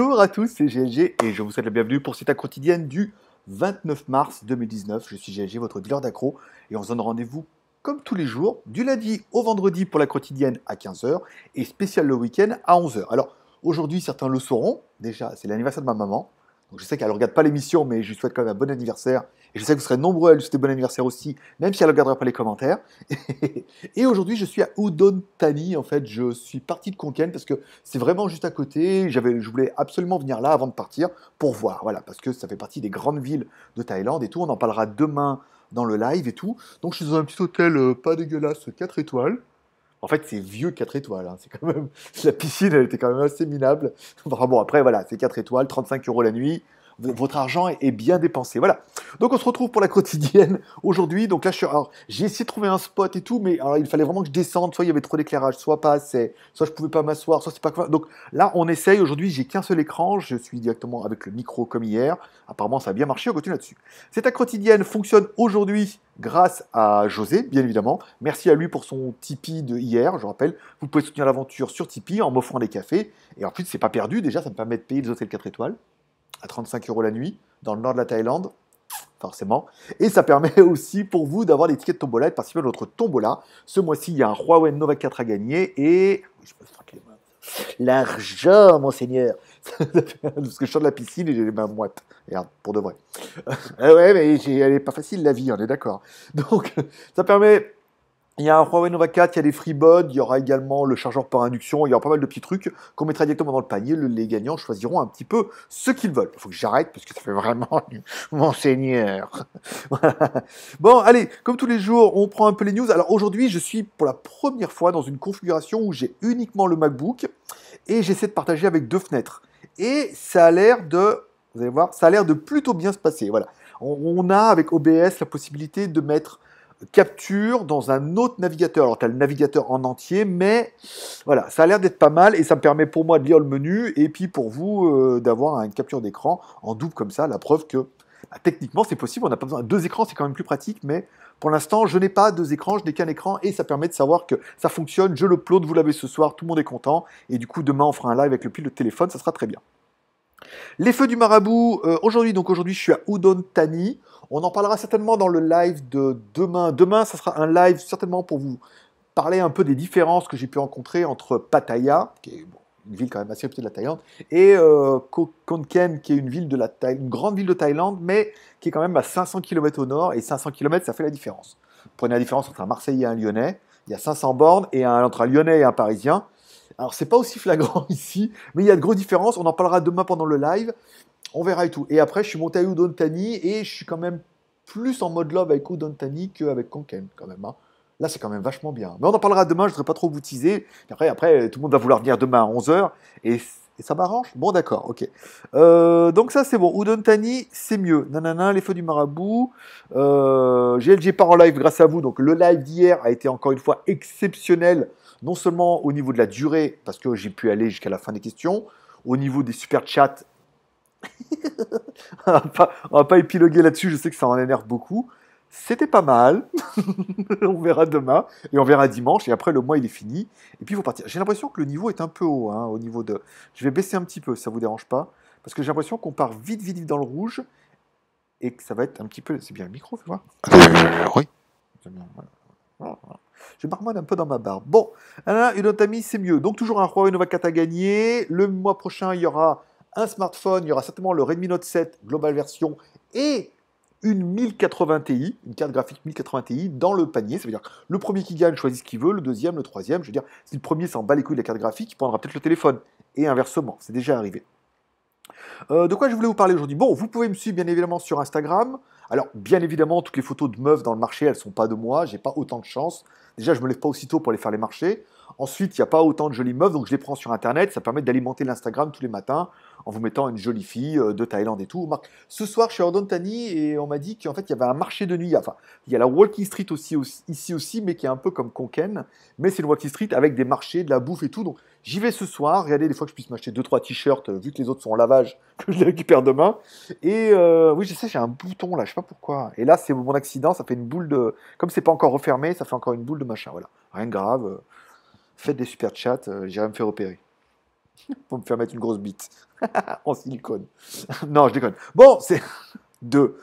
Bonjour à tous, c'est GLG et je vous souhaite la bienvenue pour cette quotidienne du 29 mars 2019. Je suis GLG, votre dealer d'accro, et on se donne rendez-vous comme tous les jours, du lundi au vendredi pour la quotidienne à 15h et spécial le week-end à 11h. Alors aujourd'hui, certains le sauront, déjà c'est l'anniversaire de ma maman, je sais qu'elle ne regarde pas l'émission, mais je lui souhaite quand même un bon anniversaire. Et je sais que vous serez nombreux à lui souhaiter bon anniversaire aussi, même si elle ne regardera pas les commentaires. et aujourd'hui, je suis à Udon Thani. En fait, je suis parti de Konkan parce que c'est vraiment juste à côté. J'avais, je voulais absolument venir là avant de partir pour voir. Voilà, parce que ça fait partie des grandes villes de Thaïlande et tout. On en parlera demain dans le live et tout. Donc, je suis dans un petit hôtel euh, pas dégueulasse, 4 étoiles. En fait, c'est vieux 4 étoiles. Hein. C'est quand même la piscine, elle était quand même assez minable. bon, après voilà, c'est 4 étoiles, 35 euros la nuit votre argent est bien dépensé. Voilà. Donc on se retrouve pour la quotidienne aujourd'hui. Donc là, j'ai essayé de trouver un spot et tout, mais il fallait vraiment que je descende. Soit il y avait trop d'éclairage, soit pas assez, soit je ne pouvais pas m'asseoir, soit c'est pas Donc là, on essaye. Aujourd'hui, j'ai qu'un seul écran. Je suis directement avec le micro comme hier. Apparemment, ça a bien marché. On continue là-dessus. Cette quotidienne fonctionne aujourd'hui grâce à José, bien évidemment. Merci à lui pour son Tipeee de hier. Je rappelle, vous pouvez soutenir l'aventure sur Tipeee en m'offrant des cafés. Et en plus, c'est pas perdu. Déjà, ça me permet de payer les hôtels 4 étoiles à 35 euros la nuit dans le nord de la Thaïlande, forcément. Et ça permet aussi pour vous d'avoir des tickets de tombola et de participer à notre tombola. Ce mois-ci, il y a un Huawei Nova 4 à gagner et... je peux L'argent, monseigneur Parce que je sors de la piscine et j'ai les mains moites. Regarde, pour de vrai. Ah ouais, mais elle n'est pas facile la vie, on est d'accord. Donc, ça permet il y a un Huawei Nova 4, il y a des FreeBuds, il y aura également le chargeur par induction, il y aura pas mal de petits trucs qu'on mettra directement dans le panier. Les gagnants choisiront un petit peu ce qu'ils veulent. Il faut que j'arrête parce que ça fait vraiment Monseigneur Bon, allez, comme tous les jours, on prend un peu les news. Alors aujourd'hui, je suis pour la première fois dans une configuration où j'ai uniquement le MacBook et j'essaie de partager avec deux fenêtres. Et ça a l'air de, vous allez voir, ça a l'air de plutôt bien se passer. Voilà. On a avec OBS la possibilité de mettre capture dans un autre navigateur. Alors, tu as le navigateur en entier, mais voilà, ça a l'air d'être pas mal et ça me permet pour moi de lire le menu et puis pour vous euh, d'avoir une capture d'écran en double comme ça, la preuve que bah, techniquement c'est possible, on n'a pas besoin. de Deux écrans, c'est quand même plus pratique, mais pour l'instant, je n'ai pas deux écrans, je n'ai qu'un écran et ça permet de savoir que ça fonctionne. Je le vous l'avez ce soir, tout le monde est content. Et du coup, demain, on fera un live avec le pile de téléphone, ça sera très bien. Les feux du marabout, euh, aujourd'hui, donc aujourd'hui, je suis à Udon Thani. On en parlera certainement dans le live de demain. Demain, ça sera un live certainement pour vous parler un peu des différences que j'ai pu rencontrer entre Pattaya, qui est une ville quand même assez petite de la Thaïlande, et euh, qui est une, ville de la grande ville de Thaïlande, mais qui est quand même à 500 km au nord, et 500 km, ça fait la différence. prenez la différence entre un Marseillais et un Lyonnais, il y a 500 bornes, et entre un Lyonnais et un Parisien. Alors, c'est pas aussi flagrant ici, mais il y a de grosses différences, on en parlera demain pendant le live, on verra et tout. Et après, je suis monté à Udon Tani et je suis quand même plus en mode love avec Udon que avec Konken, quand même. Hein. Là, c'est quand même vachement bien. Mais on en parlera demain, je ne voudrais pas trop vous teaser. Après, après, tout le monde va vouloir venir demain à 11h et, ça m'arrange. Bon, d'accord, ok. Euh, donc, ça, c'est bon. Udon Tani, c'est mieux. Nanana, les feux du marabout. Euh, GLG part en live grâce à vous. Donc, le live d'hier a été encore une fois exceptionnel. Non seulement au niveau de la durée, parce que j'ai pu aller jusqu'à la fin des questions, au niveau des super chats, on, va pas, épiloguer là-dessus, je sais que ça en énerve beaucoup. C'était pas mal. on verra demain et on verra dimanche. Et après, le mois, il est fini. Et puis, il faut partir. J'ai l'impression que le niveau est un peu haut hein, au niveau de. Je vais baisser un petit peu, ça vous dérange pas. Parce que j'ai l'impression qu'on part vite, vite, vite dans le rouge et que ça va être un petit peu. C'est bien le micro, fais voir. Euh, oui. Je marmonne un peu dans ma barbe. Bon, ah une autre amie, c'est mieux. Donc, toujours un roi, une vacate à gagner. Le mois prochain, il y aura un smartphone, il y aura certainement le Redmi Note 7 Global version et une 1080 Ti, une carte graphique 1080 Ti dans le panier. Ça veut dire le premier qui gagne choisit ce qu'il veut, le deuxième, le troisième. Je veux dire, si le premier s'en bat les couilles de la carte graphique, il prendra peut-être le téléphone. Et inversement, c'est déjà arrivé. Euh, de quoi je voulais vous parler aujourd'hui Bon, vous pouvez me suivre bien évidemment sur Instagram. Alors, bien évidemment, toutes les photos de meufs dans le marché, elles sont pas de moi. J'ai pas autant de chance. Déjà, je me lève pas aussitôt pour aller faire les marchés. Ensuite, il n'y a pas autant de jolies meufs, donc je les prends sur Internet. Ça permet d'alimenter l'Instagram tous les matins en vous mettant une jolie fille euh, de Thaïlande et tout. ce soir, je suis à Ordontani et on m'a dit qu'en fait, il y avait un marché de nuit. Enfin, il y a la Walking Street aussi, ici aussi, mais qui est un peu comme Conken. Mais c'est une Walking Street avec des marchés, de la bouffe et tout. Donc, j'y vais ce soir. Regardez, des fois que je puisse m'acheter 2-3 t-shirts, euh, vu que les autres sont en lavage, que je les récupère demain. Et euh, oui, je sais, j'ai un bouton là, je sais pas pourquoi. Et là, c'est mon accident, ça fait une boule de. Comme c'est pas encore refermé, ça fait encore une boule de machin. Voilà, rien de grave faites des super chats, euh, j'irai me faire opérer. Pour me faire mettre une grosse bite en silicone. non, je déconne. Bon, c'est deux.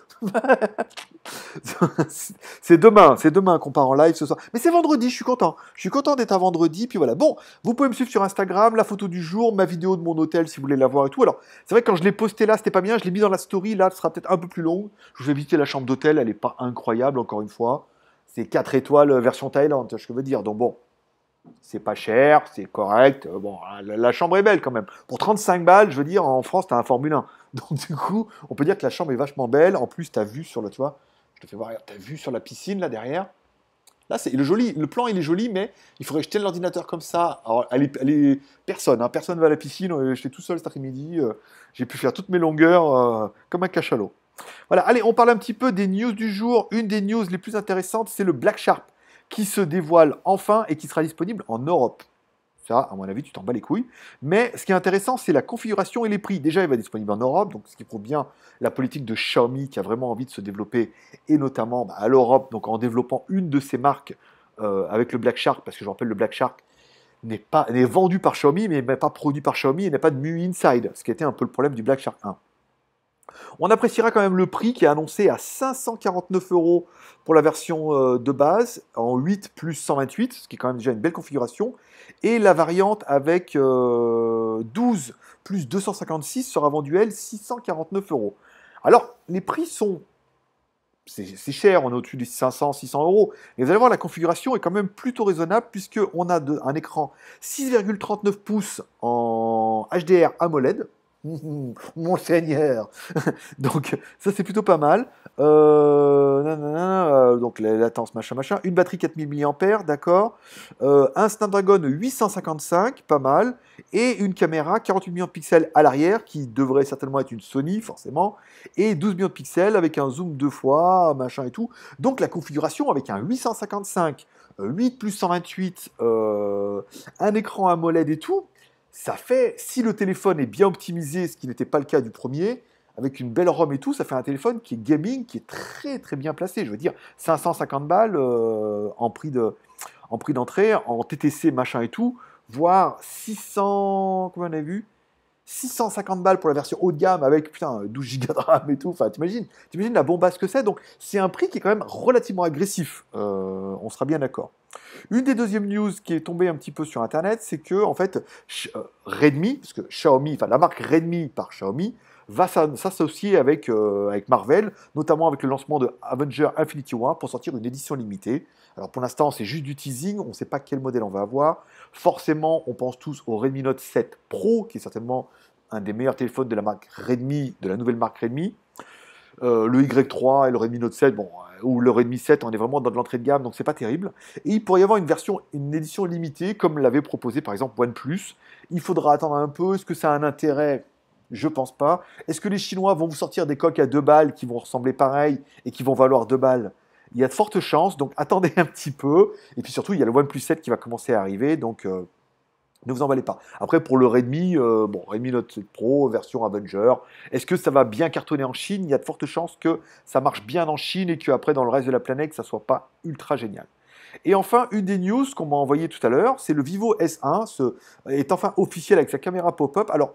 c'est demain, c'est demain qu'on part en live ce soir. Mais c'est vendredi, je suis content. Je suis content d'être à vendredi, puis voilà. Bon, vous pouvez me suivre sur Instagram, la photo du jour, ma vidéo de mon hôtel si vous voulez la voir et tout. Alors, c'est vrai que quand je l'ai posté là, c'était pas bien, je l'ai mis dans la story, là, ce sera peut-être un peu plus long. Je vais visiter la chambre d'hôtel, elle est pas incroyable, encore une fois. C'est 4 étoiles euh, version Thaïlande, je veux dire. Donc bon, c'est pas cher, c'est correct. Euh, bon, hein, la, chambre est belle quand même. Pour 35 balles, je veux dire, en France, t'as un Formule 1. Donc, du coup, on peut dire que la chambre est vachement belle. En plus, t'as vu sur le, tu vois, je te fais voir, t'as vu sur la piscine, là, derrière. Là, c'est le joli, le plan, il est joli, mais il faudrait jeter l'ordinateur comme ça. Alors, personne, ne hein. personne va à la piscine. Euh, J'étais tout seul cet après-midi. Euh, j'ai pu faire toutes mes longueurs comme un cachalot. Voilà, allez, on parle un petit peu des news du jour. Une des news les plus intéressantes, c'est le Black Sharp qui se dévoile enfin et qui sera disponible en Europe. Ça, à mon avis, tu t'en bats les couilles. Mais ce qui est intéressant, c'est la configuration et les prix. Déjà, il va être disponible en Europe, donc ce qui prouve bien la politique de Xiaomi qui a vraiment envie de se développer, et notamment bah, à l'Europe, donc en développant une de ses marques euh, avec le Black Shark, parce que je rappelle, le Black Shark n'est pas vendu par Xiaomi, mais n'est pas produit par Xiaomi, et n'a pas de MU Inside, ce qui était un peu le problème du Black Shark 1. On appréciera quand même le prix qui est annoncé à 549 euros pour la version euh, de base, en 8 plus 128, ce qui est quand même déjà une belle configuration. Et la variante avec 12 euh, plus 256 sera vendue, elle, 649 euros. Alors, les prix sont c'est cher, on est au-dessus des 500, 600 euros. Mais vous allez voir, la configuration est quand même plutôt raisonnable puisque on a un écran 6,39 pouces en HDR AMOLED, mon Seigneur. donc ça c'est plutôt pas mal. Euh, euh, donc la latence machin machin. Une batterie 4000 mAh, d'accord. Euh, un Snapdragon 855, pas mal. Et une caméra 48 millions de pixels à l'arrière qui devrait certainement être une Sony forcément. Et 12 millions de pixels avec un zoom deux fois, machin et tout. Donc la configuration avec un 855, 8 plus 128, un écran AMOLED et tout ça fait, si le téléphone est bien optimisé, ce qui n'était pas le cas du premier, avec une belle ROM et tout, ça fait un téléphone qui est gaming, qui est très très bien placé. Je veux dire, 550 balles euh, en prix de, en prix d'entrée, en TTC machin et tout, voire 600, comment on a vu 650 balles pour la version haut de gamme avec putain 12 Go de RAM et tout. Enfin, t'imagines, t'imagines la bombasse que c'est. Donc, c'est un prix qui est quand même relativement agressif. Euh, on sera bien d'accord. Une des deuxièmes news qui est tombée un petit peu sur Internet, c'est que en fait, euh, Redmi, parce que Xiaomi, enfin la marque Redmi par Xiaomi, va s'associer euh, avec, Marvel, notamment avec le lancement de Avenger Infinity War pour sortir une édition limitée. Alors pour l'instant, c'est juste du teasing, on ne sait pas quel modèle on va avoir. Forcément, on pense tous au Redmi Note 7 Pro, qui est certainement un des meilleurs téléphones de la marque Redmi, de la nouvelle marque Redmi. Euh, le Y3 et le Redmi Note 7, bon, euh, ou le Redmi 7, on est vraiment dans de l'entrée de gamme, donc c'est pas terrible. Et il pourrait y avoir une version, une édition limitée, comme l'avait proposé par exemple OnePlus. Il faudra attendre un peu. Est-ce que ça a un intérêt je pense pas. Est-ce que les Chinois vont vous sortir des coques à deux balles qui vont ressembler pareil et qui vont valoir deux balles Il y a de fortes chances, donc attendez un petit peu. Et puis surtout, il y a le OnePlus 7 qui va commencer à arriver, donc euh, ne vous emballez pas. Après, pour le Redmi, euh, bon, Redmi Note 7 Pro, version Avenger, est-ce que ça va bien cartonner en Chine Il y a de fortes chances que ça marche bien en Chine et qu'après, dans le reste de la planète, que ça soit pas ultra génial. Et enfin, une des news qu'on m'a envoyé tout à l'heure, c'est le Vivo S1 ce, est enfin officiel avec sa caméra pop-up. Alors,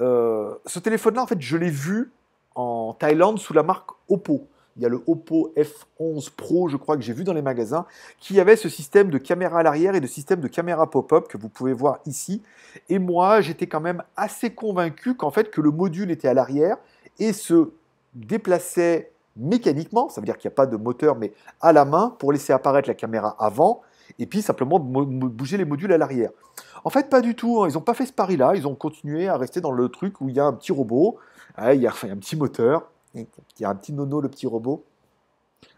euh, ce téléphone-là, en fait, je l'ai vu en Thaïlande sous la marque Oppo il y a le Oppo F11 Pro, je crois que j'ai vu dans les magasins, qui avait ce système de caméra à l'arrière et de système de caméra pop-up que vous pouvez voir ici. Et moi, j'étais quand même assez convaincu qu'en fait, que le module était à l'arrière et se déplaçait mécaniquement, ça veut dire qu'il n'y a pas de moteur, mais à la main pour laisser apparaître la caméra avant et puis simplement bouger les modules à l'arrière. En fait, pas du tout. Hein. Ils n'ont pas fait ce pari-là. Ils ont continué à rester dans le truc où il y a un petit robot, hein, il y a un petit moteur, il y a un petit nono, le petit robot,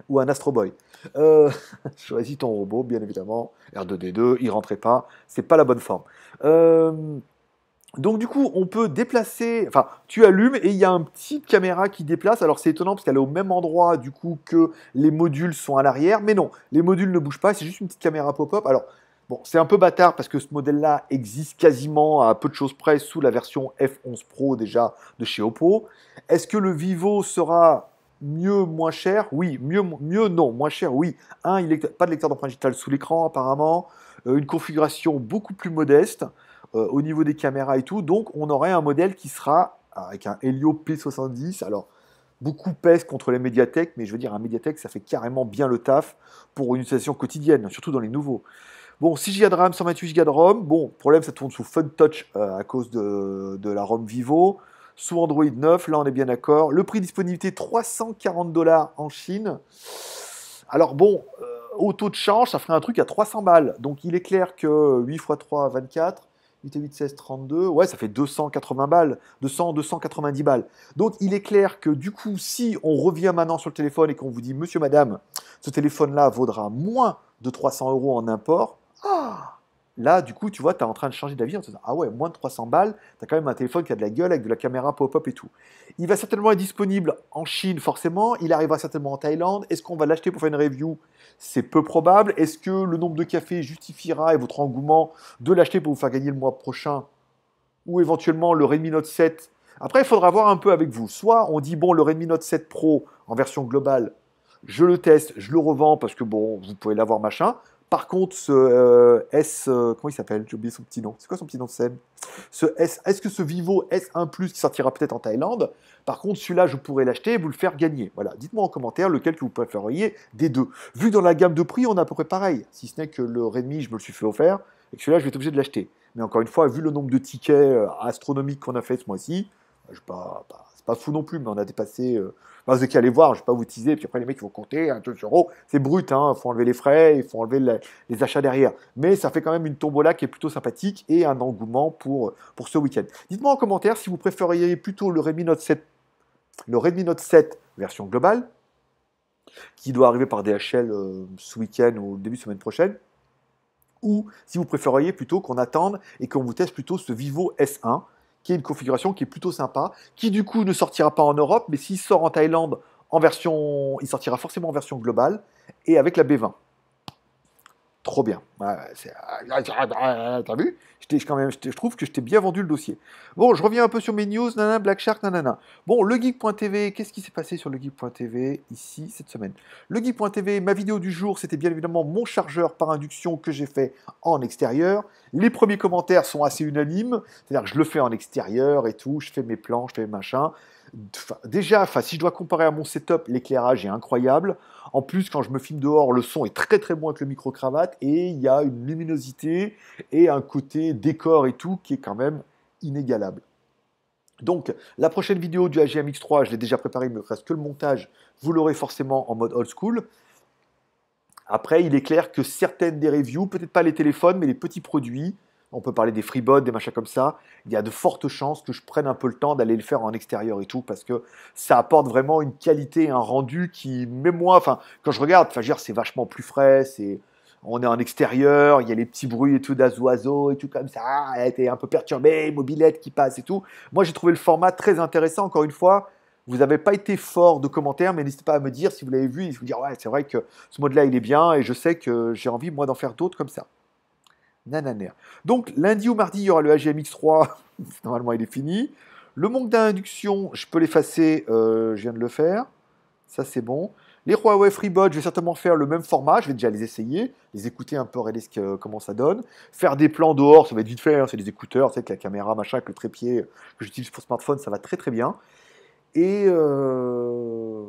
ou un Astro Boy. Euh, choisis ton robot, bien évidemment. R2D2, il rentrait pas, c'est pas la bonne forme. Euh, donc du coup, on peut déplacer, enfin, tu allumes et il y a une petite caméra qui déplace. Alors c'est étonnant parce qu'elle est au même endroit du coup que les modules sont à l'arrière, mais non, les modules ne bougent pas, c'est juste une petite caméra pop-up. Alors Bon, c'est un peu bâtard parce que ce modèle-là existe quasiment à peu de choses près sous la version F11 Pro déjà de chez Oppo. Est-ce que le Vivo sera mieux, moins cher Oui, mieux, mieux non, moins cher, oui. Un, il pas de lecteur d'empreinte digitale sous l'écran apparemment, euh, une configuration beaucoup plus modeste euh, au niveau des caméras et tout. Donc, on aurait un modèle qui sera avec un Helio P70. Alors, beaucoup pèse contre les médiathèques, mais je veux dire, un médiathèque, ça fait carrément bien le taf pour une utilisation quotidienne, surtout dans les nouveaux. Bon, 6 Go de RAM, 128 Go de ROM. Bon, problème, ça tourne sous Fun Touch euh, à cause de, la ROM Vivo. Sous Android 9, là on est bien d'accord. Le prix de disponibilité 340 dollars en Chine. Alors bon, euh, au taux de change, ça ferait un truc à 300 balles. Donc il est clair que 8 x 3, 24. 8 et 8, 16, 32. Ouais, ça fait 280 balles. 200, 290 balles. Donc, il est clair que du coup, si on revient maintenant sur le téléphone et qu'on vous dit, monsieur, madame, ce téléphone-là vaudra moins de 300 euros en import, ah Là, du coup, tu vois, tu es en train de changer d'avis en te disant Ah ouais, moins de 300 balles, tu as quand même un téléphone qui a de la gueule avec de la caméra pop-up et tout. Il va certainement être disponible en Chine, forcément. Il arrivera certainement en Thaïlande. Est-ce qu'on va l'acheter pour faire une review C'est peu probable. Est-ce que le nombre de cafés justifiera et votre engouement de l'acheter pour vous faire gagner le mois prochain Ou éventuellement le Redmi Note 7 Après, il faudra voir un peu avec vous. Soit on dit Bon, le Redmi Note 7 Pro en version globale, je le teste, je le revends parce que bon, vous pouvez l'avoir machin. Par contre, ce euh, S, euh, comment il s'appelle J'ai oublié son petit nom. C'est quoi son petit nom de scène Ce S, est-ce que ce Vivo S1 qui sortira peut-être en Thaïlande Par contre, celui-là, je pourrais l'acheter et vous le faire gagner. Voilà, dites-moi en commentaire lequel que vous préféreriez des deux. Vu dans la gamme de prix, on a à peu près pareil. Si ce n'est que le Redmi, je me le suis fait offert et que celui-là, je vais être obligé de l'acheter. Mais encore une fois, vu le nombre de tickets euh, astronomiques qu'on a fait ce mois-ci, bah, je pas, pas pas fou non plus, mais on a dépassé. Euh... Bah, vous voir, je ne vais pas vous teaser, puis après les mecs ils vont compter un un sur euros. C'est brut, il hein, faut enlever les frais, il faut enlever les achats derrière. Mais ça fait quand même une tombola qui est plutôt sympathique et un engouement pour, pour ce week-end. Dites-moi en commentaire si vous préfériez plutôt le Redmi Note 7, le Redmi Note 7 version globale, qui doit arriver par DHL euh, ce week-end ou début semaine prochaine, ou si vous préfériez plutôt qu'on attende et qu'on vous teste plutôt ce Vivo S1 qui est une configuration qui est plutôt sympa, qui du coup ne sortira pas en Europe, mais s'il sort en Thaïlande, en version, il sortira forcément en version globale et avec la B20 trop bien. Euh, ah, ah, t'as vu je, quand même, je, trouve que je t'ai bien vendu le dossier. Bon, je reviens un peu sur mes news, nanana, Black Shark, nanana. Bon, le TV, qu'est-ce qui s'est passé sur le TV ici cette semaine Le TV, ma vidéo du jour, c'était bien évidemment mon chargeur par induction que j'ai fait en extérieur. Les premiers commentaires sont assez unanimes, c'est-à-dire que je le fais en extérieur et tout, je fais mes plans, je fais mes déjà, si je dois comparer à mon setup, l'éclairage est incroyable. En plus, quand je me filme dehors, le son est très très bon avec le micro-cravate et il y a une luminosité et un côté décor et tout qui est quand même inégalable. Donc, la prochaine vidéo du AGM X3, je l'ai déjà préparée, il me reste que le montage. Vous l'aurez forcément en mode old school. Après, il est clair que certaines des reviews, peut-être pas les téléphones, mais les petits produits, on peut parler des freebods, des machins comme ça, il y a de fortes chances que je prenne un peu le temps d'aller le faire en extérieur et tout, parce que ça apporte vraiment une qualité, un rendu qui, même moi, enfin, quand je regarde, enfin, c'est vachement plus frais, c'est, on est en extérieur, il y a les petits bruits et tout d'oiseaux et tout comme ça, ah, et un peu perturbé, mobilette qui passe et tout. Moi, j'ai trouvé le format très intéressant, encore une fois, vous n'avez pas été fort de commentaires, mais n'hésitez pas à me dire si vous l'avez vu il vous dire ouais c'est vrai que ce mode-là il est bien et je sais que j'ai envie moi d'en faire d'autres comme ça. Donc lundi ou mardi, il y aura le x 3 normalement il est fini. Le manque d'induction, je peux l'effacer, euh, je viens de le faire. Ça c'est bon. Les Huawei FreeBot, je vais certainement faire le même format, je vais déjà les essayer, les écouter un peu, regarder comment ça donne. Faire des plans dehors, ça va être vite fait, hein. c'est des écouteurs, c'est avec la caméra, machin, avec le trépied que j'utilise pour smartphone, ça va très très bien. Et... Euh,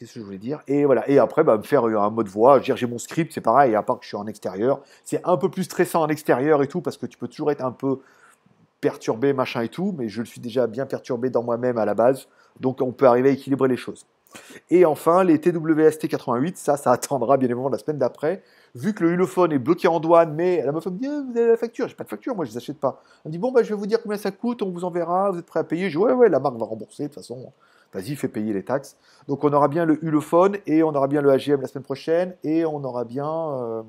qu'est-ce que je voulais dire Et voilà. Et après, bah, me faire euh, un mot de voix. J'ai mon script, c'est pareil. À part que je suis en extérieur, c'est un peu plus stressant en extérieur et tout parce que tu peux toujours être un peu perturbé, machin et tout. Mais je le suis déjà bien perturbé dans moi-même à la base. Donc, on peut arriver à équilibrer les choses. Et enfin, les TWST 88, ça, ça attendra bien évidemment la semaine d'après. Vu que le hulophone est bloqué en douane, mais la meuf me dit eh, Vous avez la facture J'ai pas de facture, moi je les achète pas. Elle dit Bon, bah, je vais vous dire combien ça coûte, on vous enverra, vous êtes prêt à payer Je dis Ouais, ouais, la marque va rembourser de toute façon. Vas-y, fais payer les taxes. Donc on aura bien le Ulefone et on aura bien le AGM la semaine prochaine et on aura bien euh,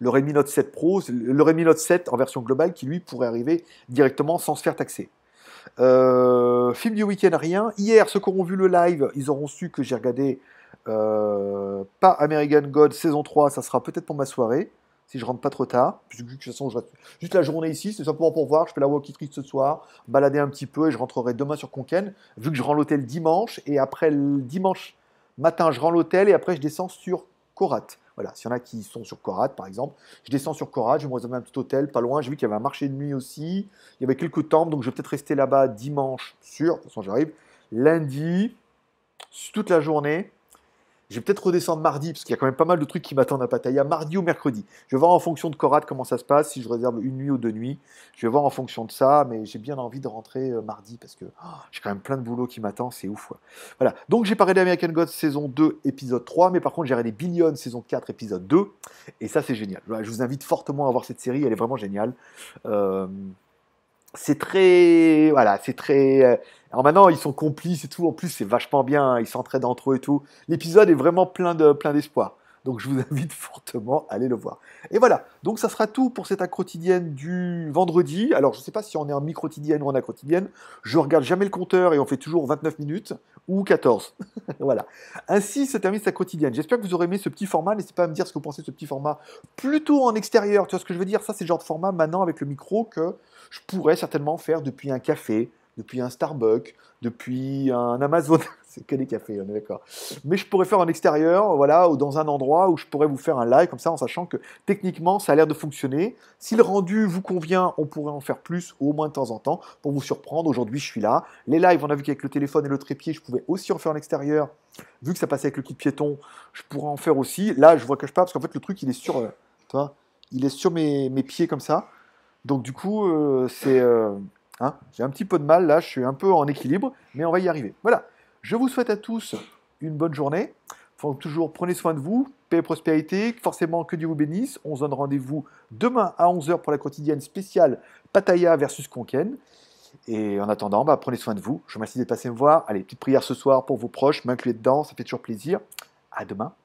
le Redmi Note 7 Pro, le Redmi Note 7 en version globale qui lui pourrait arriver directement sans se faire taxer. Euh, film du week-end, rien. Hier, ceux qui auront vu le live, ils auront su que j'ai regardé euh, pas American God saison 3, ça sera peut-être pour ma soirée si je rentre pas trop tard. Puisque de toute façon, je reste juste la journée ici, c'est simplement pour voir. Je fais la walkie trip ce soir, balader un petit peu et je rentrerai demain sur Conquen. Vu que je rends l'hôtel dimanche et après le dimanche matin, je rends l'hôtel et après je descends sur Korat. Voilà, s'il y en a qui sont sur Korat, par exemple, je descends sur Korat, je me réserve un petit hôtel pas loin. J'ai vu qu'il y avait un marché de nuit aussi, il y avait quelques temples, donc je vais peut-être rester là-bas dimanche, sur, De toute façon, j'arrive. Lundi, toute la journée, je vais peut-être redescendre mardi, parce qu'il y a quand même pas mal de trucs qui m'attendent à Pattaya, mardi ou mercredi. Je vais voir en fonction de Corade comment ça se passe, si je réserve une nuit ou deux nuits. Je vais voir en fonction de ça, mais j'ai bien envie de rentrer euh, mardi, parce que oh, j'ai quand même plein de boulot qui m'attend, c'est ouf. Voilà, donc j'ai parlé d'American Gods saison 2, épisode 3, mais par contre j'ai regardé Billion saison 4, épisode 2, et ça c'est génial. Je vous invite fortement à voir cette série, elle est vraiment géniale. Euh, c'est très, voilà, c'est très. Euh, alors maintenant, ils sont complices et tout. En plus, c'est vachement bien. Hein, ils s'entraident entre eux et tout. L'épisode est vraiment plein de plein d'espoir. Donc je vous invite fortement à aller le voir. Et voilà, donc ça sera tout pour cette quotidienne du vendredi. Alors je ne sais pas si on est en mi ou en quotidienne. Je regarde jamais le compteur et on fait toujours 29 minutes ou 14. voilà. Ainsi se termine cette quotidienne. J'espère que vous aurez aimé ce petit format. N'hésitez pas à me dire ce que vous pensez de ce petit format plutôt en extérieur. Tu vois ce que je veux dire Ça, c'est le genre de format maintenant avec le micro que je pourrais certainement faire depuis un café, depuis un Starbucks, depuis un Amazon. c'est que des cafés, on est d'accord. Mais je pourrais faire en extérieur, voilà, ou dans un endroit où je pourrais vous faire un live comme ça, en sachant que techniquement, ça a l'air de fonctionner. Si le rendu vous convient, on pourrait en faire plus, au moins de temps en temps, pour vous surprendre. Aujourd'hui, je suis là. Les lives, on a vu qu'avec le téléphone et le trépied, je pouvais aussi en faire en extérieur. Vu que ça passait avec le kit piéton, je pourrais en faire aussi. Là, je vois que je pas, parce qu'en fait, le truc, il est sur, euh, il est sur mes, pieds comme ça. Donc du coup, euh, c'est euh, Hein. J'ai un petit peu de mal là, je suis un peu en équilibre, mais on va y arriver. Voilà. Je vous souhaite à tous une bonne journée. faut toujours, prenez soin de vous, paix et prospérité, forcément que Dieu vous bénisse. On se donne rendez-vous demain à 11h pour la quotidienne spéciale Pattaya versus Konken. Et en attendant, bah, prenez soin de vous. Je vous remercie d'être passé me voir. Allez, petite prière ce soir pour vos proches, m'incluez dedans, ça fait toujours plaisir. À demain.